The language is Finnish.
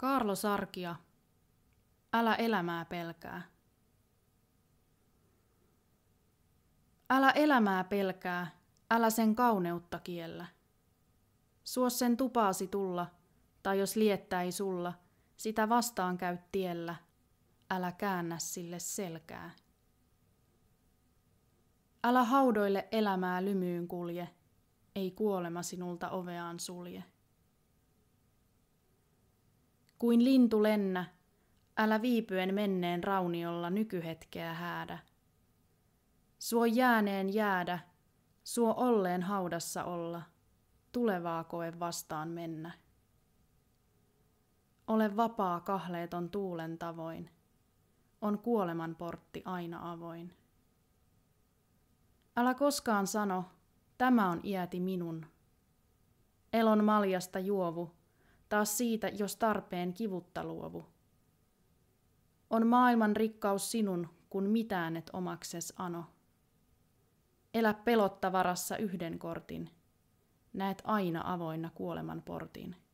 Karlo Sarkia, älä elämää pelkää. Älä elämää pelkää, älä sen kauneutta kiellä. Suo sen tupaasi tulla, tai jos liettää ei sulla, sitä vastaan käy tiellä, älä käännä sille selkää. Älä haudoille elämää lymyyn kulje, ei kuolema sinulta oveaan sulje. Kuin lintu lennä, älä viipyen menneen rauniolla nykyhetkeä häädä. Suo jääneen jäädä, suo olleen haudassa olla, tulevaa koe vastaan mennä. Ole vapaa kahleeton tuulen tavoin, on kuoleman portti aina avoin. Älä koskaan sano, tämä on iäti minun. Elon maljasta juovu, taas siitä, jos tarpeen kivutta luovu. On maailman rikkaus sinun, kun mitään et omakses ano. Elä pelotta varassa yhden kortin. Näet aina avoinna kuoleman portin.